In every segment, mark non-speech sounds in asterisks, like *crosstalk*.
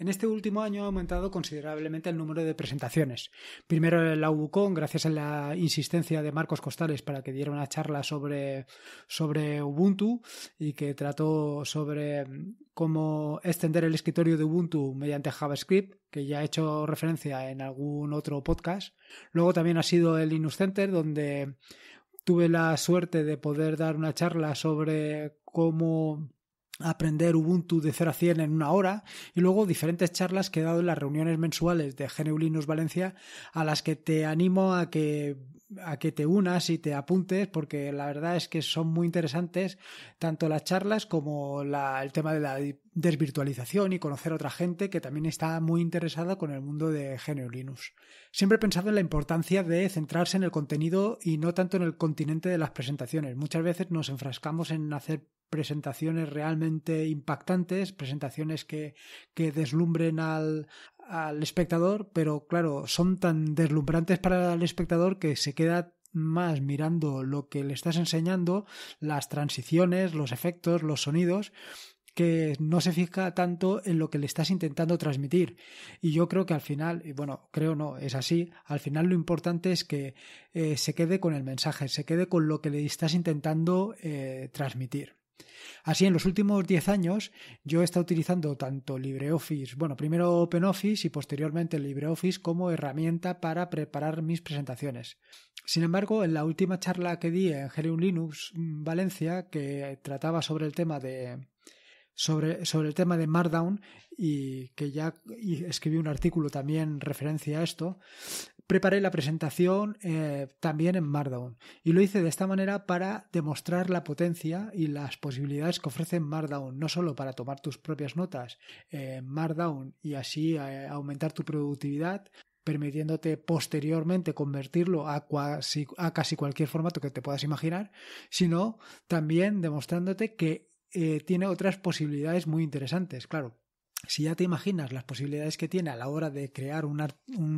En este último año ha aumentado considerablemente el número de presentaciones. Primero en la UBUCON, gracias a la insistencia de Marcos Costales para que diera una charla sobre, sobre Ubuntu y que trató sobre mm, cómo extender el escritorio de Ubuntu mediante JavaScript, que ya he hecho referencia en algún otro podcast. Luego también ha sido el Linux Center, donde tuve la suerte de poder dar una charla sobre cómo aprender Ubuntu de 0 a 100 en una hora y luego diferentes charlas que he dado en las reuniones mensuales de GNU Valencia a las que te animo a que a que te unas y te apuntes porque la verdad es que son muy interesantes tanto las charlas como el tema de la desvirtualización y conocer a otra gente que también está muy interesada con el mundo de GNU Linux. Siempre he pensado en la importancia de centrarse en el contenido y no tanto en el continente de las presentaciones. Muchas veces nos enfrascamos en hacer presentaciones realmente impactantes, presentaciones que, deslumbren al, al espectador, pero claro, son tan deslumbrantes para el espectador que se queda más mirando lo que le estás enseñando, las transiciones, los efectos, los sonidos, que no se fija tanto en lo que le estás intentando transmitir. Y yo creo que al final, y bueno, creo no, es así, al final lo importante es que eh, se quede con el mensaje, se quede con lo que le estás intentando eh, transmitir. Así, en los últimos 10 años yo he estado utilizando tanto LibreOffice, bueno, primero OpenOffice y posteriormente LibreOffice como herramienta para preparar mis presentaciones. Sin embargo, en la última charla que di en Helium Linux mm, Valencia, que trataba sobre el tema de, sobre, sobre, el tema de Markdown y que ya escribí un artículo también referencia a esto, preparé la presentación eh, también en Markdown y lo hice de esta manera para demostrar la potencia y las posibilidades que ofrece Markdown, no solo para tomar tus propias notas en Markdown y así eh, aumentar tu productividad, permitiéndote posteriormente convertirlo a casi, a casi cualquier formato que te puedas imaginar, sino también demostrándote que eh, tiene otras posibilidades muy interesantes. Claro, si ya te imaginas las posibilidades que tiene a la hora de crear un,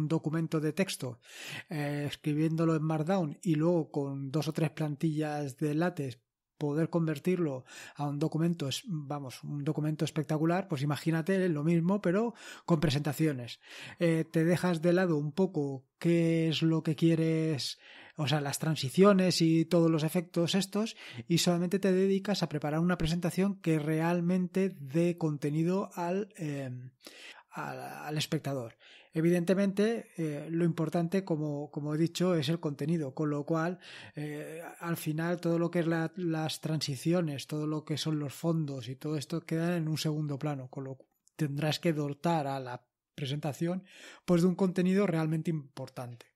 documento de texto eh, escribiéndolo en Markdown y luego con dos o tres plantillas de látex poder convertirlo a un documento, vamos, un documento espectacular, pues imagínate lo mismo, pero con presentaciones. Eh, te dejas de lado un poco qué es lo que quieres o sea, las transiciones y todos los efectos estos, y solamente te dedicas a preparar una presentación que realmente dé contenido al, em, al, espectador. Evidentemente, eh, lo importante, como, he dicho, es el contenido, con lo cual, eh, al final, todo lo que es las transiciones, todo lo que son los fondos y todo esto queda en un segundo plano, con lo tendrás que dotar a la presentación pues de un contenido realmente importante.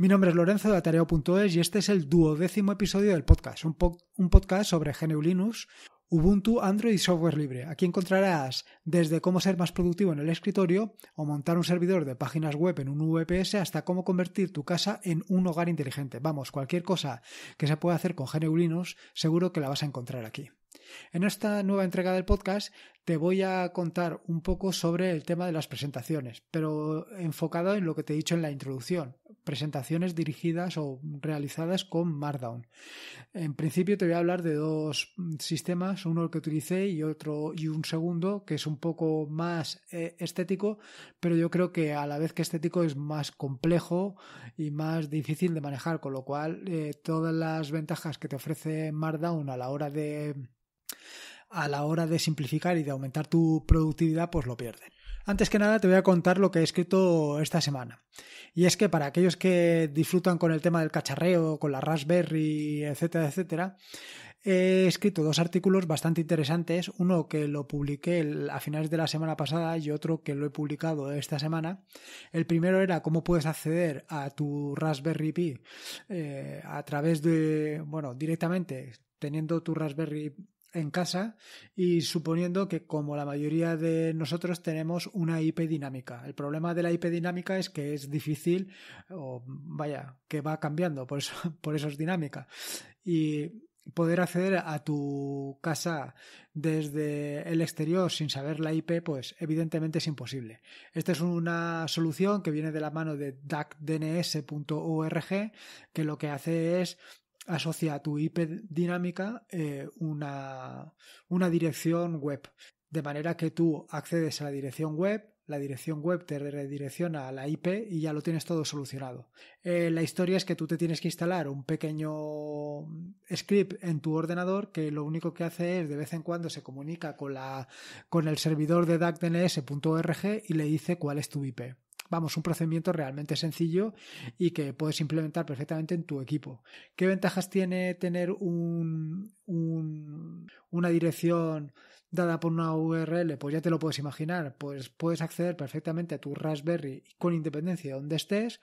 Mi nombre es Lorenzo de Atareo.es y este es el duodécimo episodio del podcast, un, podcast sobre GNU Linux, Ubuntu, Android y software libre. Aquí encontrarás desde cómo ser más productivo en el escritorio o montar un servidor de páginas web en un VPS hasta cómo convertir tu casa en un hogar inteligente. Vamos, cualquier cosa que se pueda hacer con GNU Linux, seguro que la vas a encontrar aquí. En esta nueva entrega del podcast te voy a contar un poco sobre el tema de las presentaciones, pero enfocado en lo que te he dicho en la introducción, presentaciones dirigidas o realizadas con Markdown. En principio te voy a hablar de dos sistemas, uno que utilicé y otro y un segundo que es un poco más eh, estético, pero yo creo que a la vez que estético es más complejo y más difícil de manejar, con lo cual eh, todas las ventajas que te ofrece Markdown a la hora de a la hora de simplificar y de aumentar tu productividad, pues lo pierden. Antes que nada te voy a contar lo que he escrito esta semana. Y es que para aquellos que disfrutan con el tema del cacharreo, con la Raspberry, etcétera, etcétera, he escrito dos artículos bastante interesantes, uno que lo publiqué a finales de la semana pasada y otro que lo he publicado esta semana. El primero era cómo puedes acceder a tu Raspberry Pi eh, a través de, bueno, directamente teniendo tu Raspberry en casa y suponiendo que como la mayoría de nosotros tenemos una IP dinámica. El problema de la IP dinámica es que es difícil o vaya, que va cambiando, por eso, *laughs* por eso es dinámica. Y poder acceder a tu casa desde el exterior sin saber la IP, pues evidentemente es imposible. Esta es una solución que viene de la mano de DACDNS.org, que lo que hace es asocia a tu IP dinámica eh, una, una dirección web. De manera que tú accedes a la dirección web, la dirección web te redirecciona a la IP y ya lo tienes todo solucionado. Eh, la historia es que tú te tienes que instalar un pequeño script en tu ordenador que lo único que hace es de vez en cuando se comunica con, la, con el servidor de DACDNS.org y le dice cuál es tu IP vamos, un procedimiento realmente sencillo y que puedes implementar perfectamente en tu equipo. ¿Qué ventajas tiene tener un, una dirección dada por una URL? Pues ya te lo puedes imaginar, pues puedes acceder perfectamente a tu Raspberry con independencia de donde estés.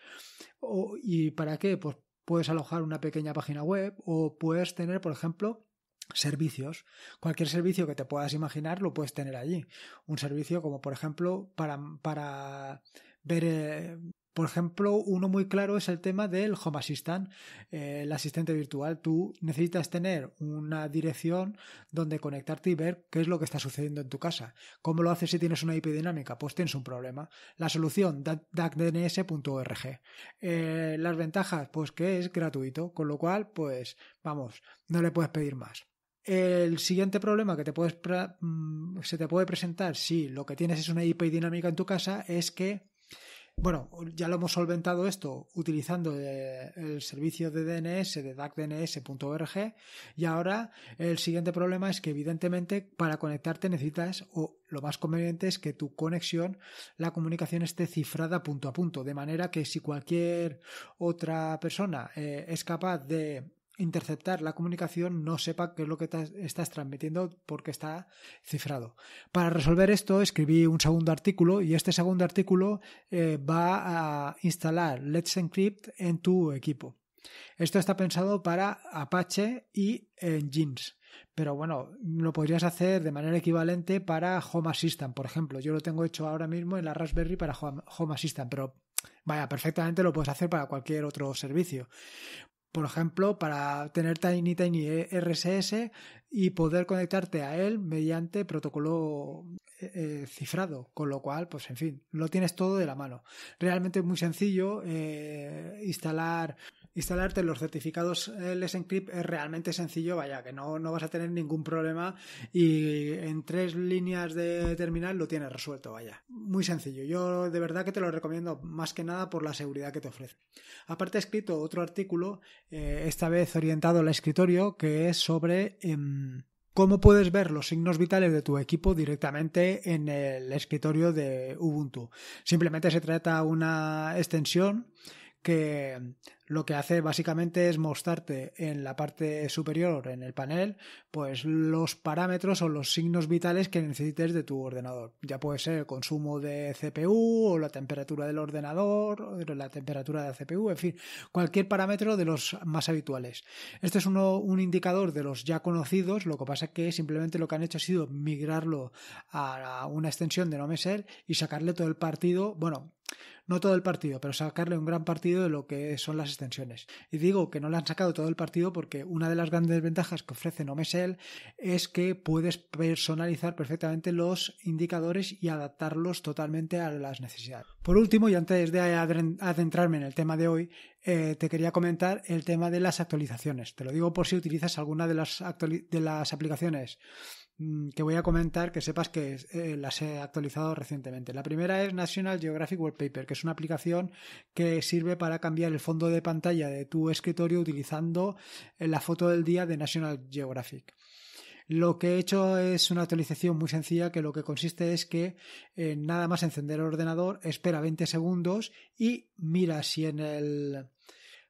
¿Y para qué? Pues puedes alojar una pequeña página web o puedes tener, por ejemplo, servicios. Cualquier servicio que te puedas imaginar lo puedes tener allí. Un servicio como, por ejemplo, para, para ver eh, por ejemplo, uno muy claro es el tema del Home Assistant, eh, el asistente virtual. Tú necesitas tener una dirección donde conectarte y ver qué es lo que está sucediendo en tu casa. ¿Cómo lo haces si tienes una IP dinámica? Pues tienes un problema. La solución, dacdns.org. Eh, las ventajas, pues que es gratuito, con lo cual, pues vamos, no le puedes pedir más. El siguiente problema que te puedes mm, se te puede presentar si lo que tienes es una IP dinámica en tu casa es que bueno, ya lo hemos solventado esto utilizando eh, el servicio de DNS de DACDNS.org y ahora el siguiente problema es que evidentemente para conectarte necesitas o lo más conveniente es que tu conexión, la comunicación esté cifrada punto a punto, de manera que si cualquier otra persona eh, es capaz de interceptar la comunicación no sepa qué es lo que estás transmitiendo porque está cifrado. Para resolver esto escribí un segundo artículo y este segundo artículo eh, va a instalar Let's Encrypt en tu equipo. Esto está pensado para Apache y eh, Jeans Pero bueno, lo podrías hacer de manera equivalente para Home Assistant, por ejemplo. Yo lo tengo hecho ahora mismo en la Raspberry para Home Assistant, pero Vaya, perfectamente lo puedes hacer para cualquier otro servicio por ejemplo, para tener Tiny Tiny RSS y poder conectarte a él mediante protocolo eh, eh, cifrado, con lo cual, pues en fin, lo tienes todo de la mano. Realmente es muy sencillo eh, instalar instalarte los certificados eh, Let's es realmente sencillo, vaya, que no, vas a tener ningún problema y en tres líneas de terminal lo tienes resuelto, vaya. Muy sencillo. Yo de verdad que te lo recomiendo más que nada por la seguridad que te ofrece. Aparte he escrito otro artículo, eh, esta vez orientado al escritorio, que es sobre... Em, cómo puedes ver los signos vitales de tu equipo directamente en el escritorio de Ubuntu. Simplemente se trata una extensión que mm, lo que hace básicamente es mostrarte en la parte superior, en el panel, pues los parámetros o los signos vitales que necesites de tu ordenador. Ya puede ser el consumo de CPU o la temperatura del ordenador, o la temperatura de la CPU, en fin, cualquier parámetro de los más habituales. Este es un indicador de los ya conocidos, lo que pasa es que simplemente lo que han hecho ha sido migrarlo a una extensión de NoMeSer y sacarle todo el partido, bueno, no todo el partido, pero sacarle un gran partido de lo que son las extensiones. Y digo que no le han sacado todo el partido porque una de las grandes ventajas que ofrece Nomesel es que puedes personalizar perfectamente los indicadores y adaptarlos totalmente a las necesidades. Por último, y antes de adentrarme en el tema de hoy, eh, te quería comentar el tema de las actualizaciones. Te lo digo por si utilizas alguna de las, de las aplicaciones Mm, que voy a comentar que sepas que eh, las he actualizado recientemente. La primera es National Geographic Wallpaper, que es una aplicación que sirve para cambiar el fondo de pantalla de tu escritorio utilizando eh, la foto del día de National Geographic. Lo que he hecho es una actualización muy sencilla que lo que consiste es que eh, nada más encender el ordenador, espera 20 segundos y mira si en el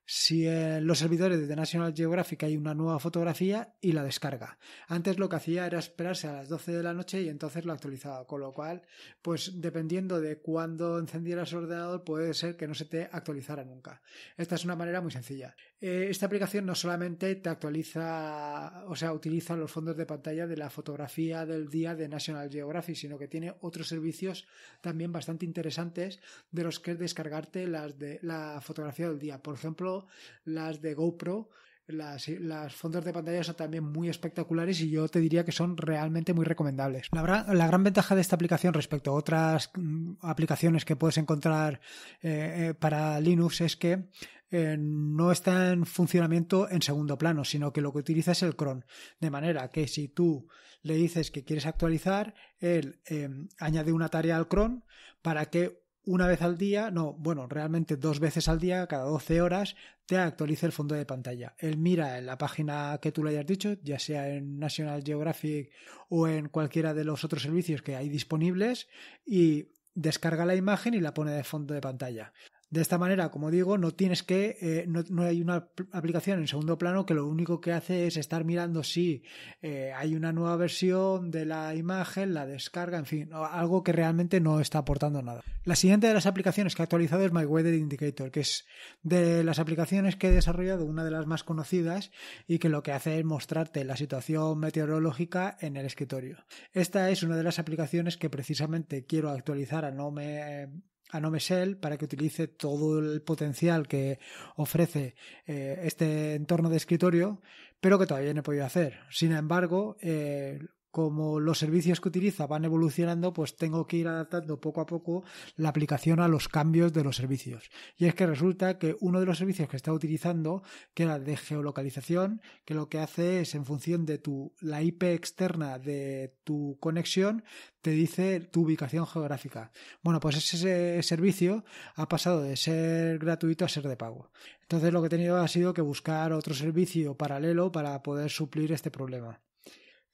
si en eh, los servidores de National Geographic hay una nueva fotografía y la descarga. Antes lo que hacía era esperarse a las 12 de la noche y entonces lo actualizaba, con lo cual, pues dependiendo de cuándo encendieras el ordenador puede ser que no se te actualizara nunca. Esta es una manera muy sencilla. Eh, esta aplicación no solamente te actualiza, o sea, utiliza los fondos de pantalla de la fotografía del día de National Geographic, sino que tiene otros servicios también bastante interesantes de los que es descargarte las de la fotografía del día. Por ejemplo, las de GoPro. Las, fondos de pantalla son también muy espectaculares y yo te diría que son realmente muy recomendables. La, gran, la gran ventaja de esta aplicación respecto a otras mm, aplicaciones que puedes encontrar eh, eh, para Linux es que eh, no está en funcionamiento en segundo plano, sino que lo que utiliza es el cron. De manera que si tú le dices que quieres actualizar, él em, añade una tarea al cron para que una vez al día, no, bueno, realmente dos veces al día, cada 12 horas, te actualice el fondo de pantalla. Él mira en la página que tú le hayas dicho, ya sea en National Geographic o en cualquiera de los otros servicios que hay disponibles, y descarga la imagen y la pone de fondo de pantalla. De esta manera, como digo, no tienes que, eh, no, hay una aplicación en segundo plano que lo único que hace es estar mirando si eh, hay una nueva versión de la imagen, la descarga, en fin, algo que realmente no está aportando nada. La siguiente de las aplicaciones que he actualizado es My Weather Indicator, que es de las aplicaciones que he desarrollado, una de las más conocidas y que lo que hace es mostrarte la situación meteorológica en el escritorio. Esta es una de las aplicaciones que precisamente quiero actualizar a no me a Nomesel para que utilice todo el potencial que ofrece eh, este entorno de escritorio, pero que todavía no he podido hacer. Sin embargo, eh, como los servicios que utiliza van evolucionando, pues tengo que ir adaptando poco a poco la aplicación a los cambios de los servicios. Y es que resulta que uno de los servicios que está utilizando, que era de geolocalización, que lo que hace es en función de tu, la IP externa de tu conexión, te dice tu ubicación geográfica. Bueno, pues ese servicio ha pasado de ser gratuito a ser de pago. Entonces lo que he tenido ha sido que buscar otro servicio paralelo para poder suplir este problema.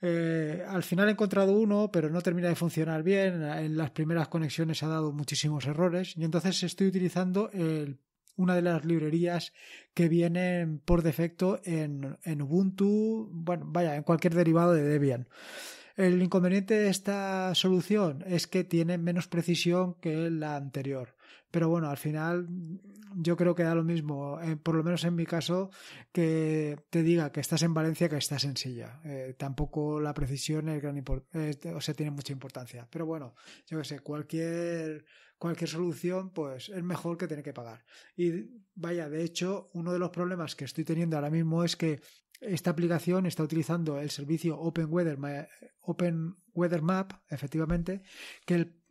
Eh, al final he encontrado uno, pero no termina de funcionar bien. En las primeras conexiones ha dado muchísimos errores. Y entonces estoy utilizando el, una de las librerías que vienen por defecto en, en Ubuntu, bueno, vaya, en cualquier derivado de Debian. El inconveniente de esta solución es que tiene menos precisión que la anterior. Pero bueno, al final mm, yo creo que da lo mismo, eh, por lo menos en mi caso, que te diga que estás en Valencia que estás en Silla. Eh, tampoco la precisión es gran o sea, tiene mucha importancia. Pero bueno, yo que sé, cualquier, cualquier solución pues es mejor que tener que pagar. Y vaya, de hecho, uno de los problemas que estoy teniendo ahora mismo es que esta aplicación está utilizando el servicio Open Weather, Map, efectivamente, que,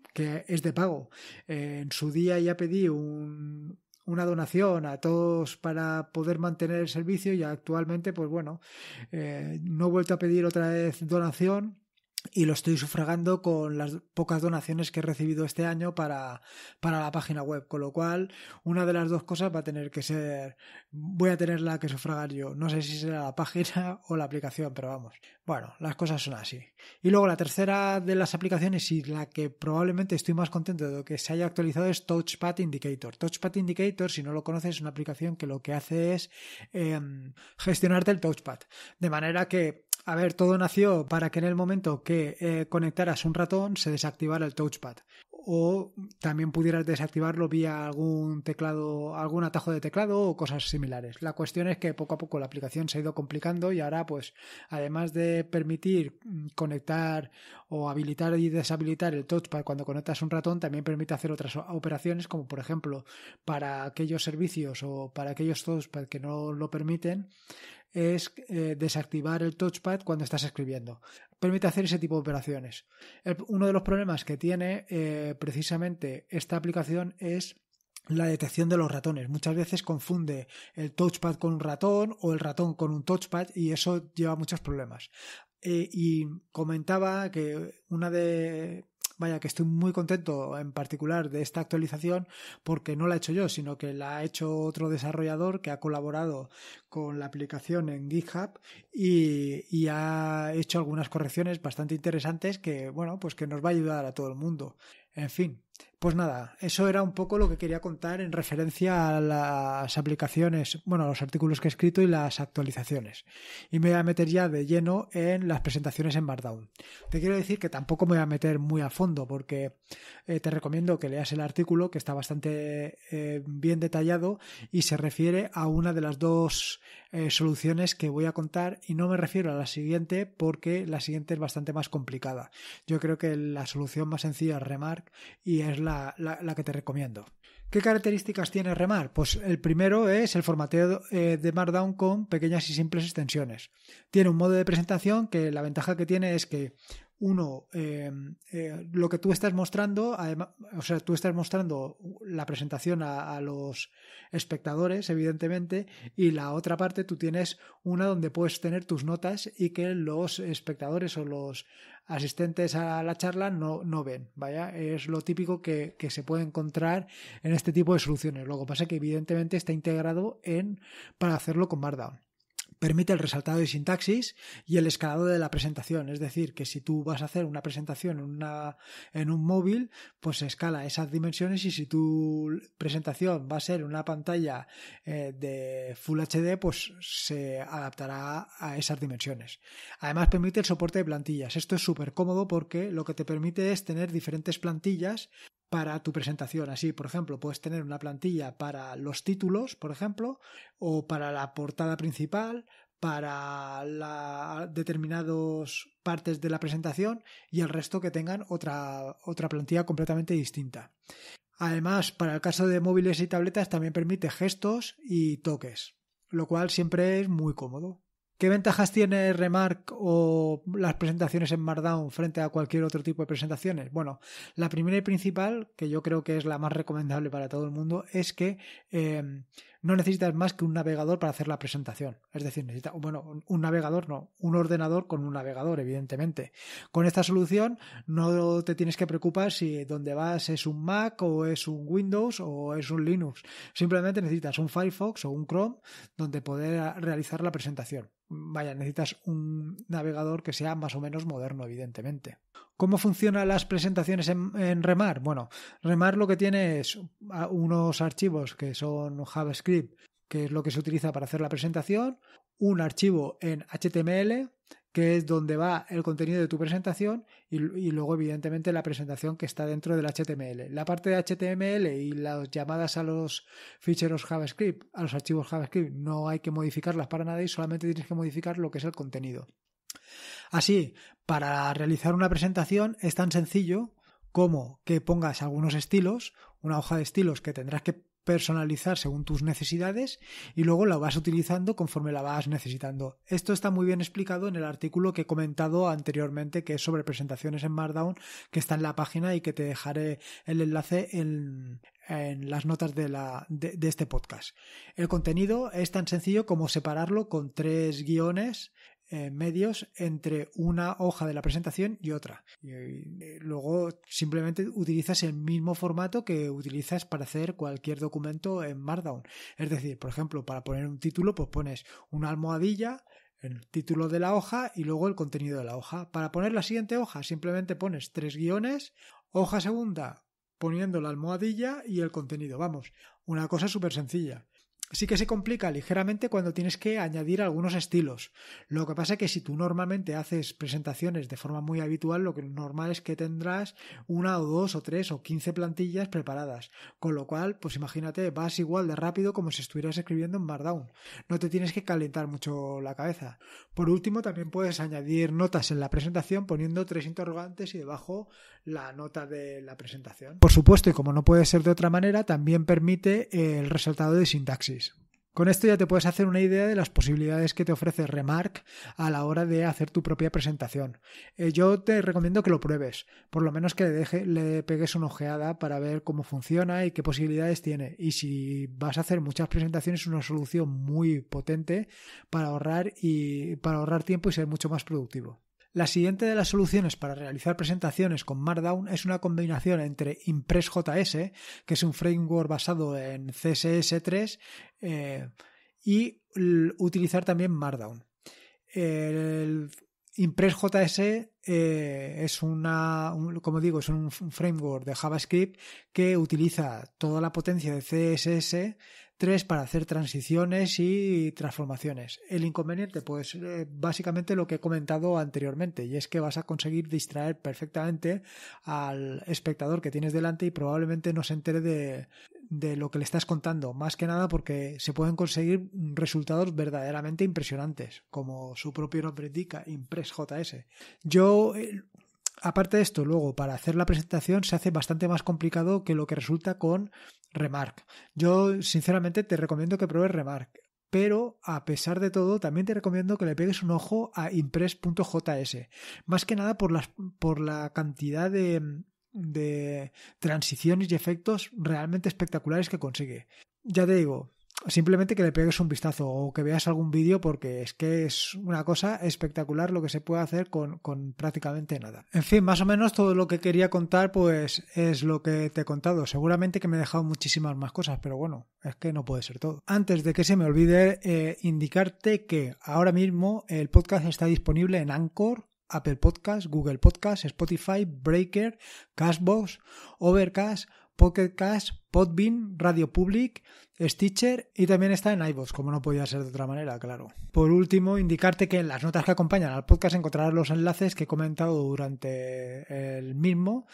es de pago. en su día ya pedí un, una donación a todos para poder mantener el servicio y actualmente, pues bueno, eh, no he vuelto a pedir otra vez donación y lo estoy sufragando con las pocas donaciones que he recibido este año para, la página web, con lo cual una de las dos cosas va a tener que ser, voy a tenerla que sufragar yo, no sé si será la página *laughs* o la aplicación, pero vamos, bueno, las cosas son así. Y luego la tercera de las aplicaciones y la que probablemente estoy más contento de que se haya actualizado es Touchpad Indicator. Touchpad Indicator, si no lo conoces, es una aplicación que lo que hace es em, gestionarte el touchpad, de manera que a ver, todo nació para que en el momento que eh, conectaras un ratón se desactivara el touchpad. O también pudieras desactivarlo vía algún teclado, algún atajo de teclado o cosas similares. La cuestión es que poco a poco la aplicación se ha ido complicando y ahora, pues, además de permitir mm, conectar o habilitar y deshabilitar el touchpad cuando conectas un ratón, también permite hacer otras operaciones, como por ejemplo, para aquellos servicios o para aquellos touchpads que no lo permiten, es eh, desactivar el touchpad cuando estás escribiendo. Permite hacer ese tipo de operaciones. uno de los problemas que tiene eh, precisamente esta aplicación es la detección de los ratones. Muchas veces confunde el touchpad con un ratón o el ratón con un touchpad y eso lleva a muchos problemas. Eh, y comentaba que una de Vaya que estoy muy contento en particular de esta actualización porque no la he hecho yo, sino que la ha hecho otro desarrollador que ha colaborado con la aplicación en GitHub y, y ha hecho algunas correcciones bastante interesantes que, bueno, pues que nos va a ayudar a todo el mundo. En fin, pues nada, eso era un poco lo que quería contar en referencia a las aplicaciones, bueno, a los artículos que he escrito y las actualizaciones. Y me voy a meter ya de lleno en las presentaciones en Markdown. Te quiero decir que tampoco me voy a meter muy a fondo porque eh, te recomiendo que leas el artículo que está bastante eh, bien detallado y se refiere a una de las dos eh, soluciones que voy a contar y no me refiero a la siguiente porque la siguiente es bastante más complicada. Yo creo que la solución más sencilla es Remark y es es la, la, que te recomiendo. ¿Qué características tiene Remar? Pues el primero es el formateo eh, de Markdown con pequeñas y simples extensiones. Tiene un modo de presentación que la ventaja que tiene es que uno, em, eh, lo que tú estás mostrando, o sea, tú estás mostrando la presentación a, los espectadores, evidentemente, y la otra parte tú tienes una donde puedes tener tus notas y que los espectadores o los asistentes a la charla no, no ven, vaya, es lo típico que, se puede encontrar en este tipo de soluciones. Lo que pasa es que evidentemente está integrado en para hacerlo con Markdown permite el resaltado de sintaxis y el escalado de la presentación. Es decir, que si tú vas a hacer una presentación en, un móvil, pues se escala esas dimensiones y si tu presentación va a ser una pantalla eh, de Full HD, pues se adaptará a esas dimensiones. Además, permite el soporte de plantillas. Esto es súper cómodo porque lo que te permite es tener diferentes plantillas para tu presentación. Así, por ejemplo, puedes tener una plantilla para los títulos, por ejemplo, o para la portada principal, para determinadas partes de la presentación y el resto que tengan otra, otra plantilla completamente distinta. Además, para el caso de móviles y tabletas también permite gestos y toques, lo cual siempre es muy cómodo. ¿Qué ventajas tiene Remark o las presentaciones en Markdown frente a cualquier otro tipo de presentaciones? Bueno, la primera y principal, que yo creo que es la más recomendable para todo el mundo, es que eh, no necesitas más que un navegador para hacer la presentación. Es decir, necesitas, bueno, un navegador no, un ordenador con un navegador, evidentemente. Con esta solución no te tienes que preocupar si donde vas es un Mac o es un Windows o es un Linux. Simplemente necesitas un Firefox o un Chrome donde poder realizar la presentación. Vaya, necesitas un navegador que sea más o menos moderno, evidentemente. ¿Cómo funcionan las presentaciones en, Remar? Bueno, Remar lo que tiene es unos archivos que son JavaScript, que es lo que se utiliza para hacer la presentación, un archivo en HTML, que es donde va el contenido de tu presentación y, luego evidentemente la presentación que está dentro del HTML. La parte de HTML y las llamadas a los ficheros JavaScript, a los archivos JavaScript, no hay que modificarlas para nada y solamente tienes que modificar lo que es el contenido. Así, para realizar una presentación es tan sencillo como que pongas algunos estilos, una hoja de estilos que tendrás que personalizar según tus necesidades y luego la vas utilizando conforme la vas necesitando. Esto está muy bien explicado en el artículo que he comentado anteriormente que es sobre presentaciones en Markdown que está en la página y que te dejaré el enlace en, las notas de este podcast. El contenido es tan sencillo como separarlo con tres guiones eh, medios entre una hoja de la presentación y otra. Eh, luego simplemente utilizas el mismo formato que utilizas para hacer cualquier documento en Markdown. Es decir, por ejemplo, para poner un título, pues pones una almohadilla, el título de la hoja y luego el contenido de la hoja. Para poner la siguiente hoja simplemente pones tres guiones, hoja segunda poniendo la almohadilla y el contenido. Vamos, una cosa súper sencilla sí que se complica ligeramente cuando tienes que añadir algunos estilos. Lo que pasa es que si tú normalmente haces presentaciones de forma muy habitual, lo que normal es que tendrás una o dos o tres o quince plantillas preparadas. Con lo cual, pues imagínate, vas igual de rápido como si estuvieras escribiendo en Markdown. No te tienes que calentar mucho la cabeza. Por último, también puedes añadir notas en la presentación poniendo tres interrogantes y debajo la nota de la presentación. Por supuesto, y como no puede ser de otra manera, también permite el resultado de sintaxis. Con esto ya te puedes hacer una idea de las posibilidades que te ofrece Remark a la hora de hacer tu propia presentación. Eh, yo te recomiendo que lo pruebes, por lo menos que le, deje, le pegues una ojeada para ver cómo funciona y qué posibilidades tiene. Y si vas a hacer muchas presentaciones, es una solución muy potente para ahorrar y para ahorrar tiempo y ser mucho más productivo. La siguiente de las soluciones para realizar presentaciones con Markdown es una combinación entre ImpressJS, que es un framework basado en CSS3, eh, y utilizar también Markdown. El ImpressJS eh, es una, como digo, es un framework de JavaScript que utiliza toda la potencia de CSS tres para hacer transiciones y transformaciones. El inconveniente, pues eh, básicamente lo que he comentado anteriormente, y es que vas a conseguir distraer perfectamente al espectador que tienes delante y probablemente no se entere de, lo que le estás contando, más que nada porque se pueden conseguir resultados verdaderamente impresionantes, como su propio nombre indica, ImpressJS. Yo eh, aparte de esto, luego para hacer la presentación se hace bastante más complicado que lo que resulta con Remark. Yo sinceramente te recomiendo que pruebes Remark, pero a pesar de todo también te recomiendo que le pegues un ojo a impress.js, más que nada por, las, por la cantidad de, de transiciones y efectos realmente espectaculares que consigue. Ya te digo, simplemente que le pegues un vistazo o que veas algún vídeo porque es que es una cosa espectacular lo que se puede hacer con, prácticamente nada. En fin, más o menos todo lo que quería contar pues es lo que te he contado. Seguramente que me he dejado muchísimas más cosas, pero bueno, es que no puede ser todo. Antes de que se me olvide eh, indicarte que ahora mismo el podcast está disponible en Anchor, Apple Podcasts, Google Podcasts, Spotify, Breaker, Castbox, Overcast, Podcast, Podbean, Radio Public, Stitcher y también está en iVoox, como no podía ser de otra manera, claro. Por último, indicarte que en las notas que acompañan al podcast encontrarás los enlaces que he comentado durante el mismo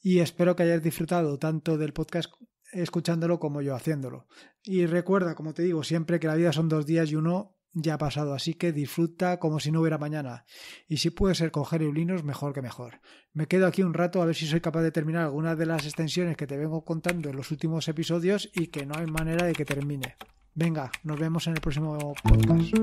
y espero que hayas disfrutado tanto del podcast escuchándolo como yo haciéndolo. Y recuerda, como te digo, siempre que la vida son dos días y uno ya ha pasado, así que disfruta como si no hubiera mañana. Y si puede ser con eulinos, mejor que mejor. Me quedo aquí un rato a ver si soy capaz de terminar alguna de las extensiones que te vengo contando en los últimos episodios y que no hay manera de que termine. Venga, nos vemos en el próximo podcast.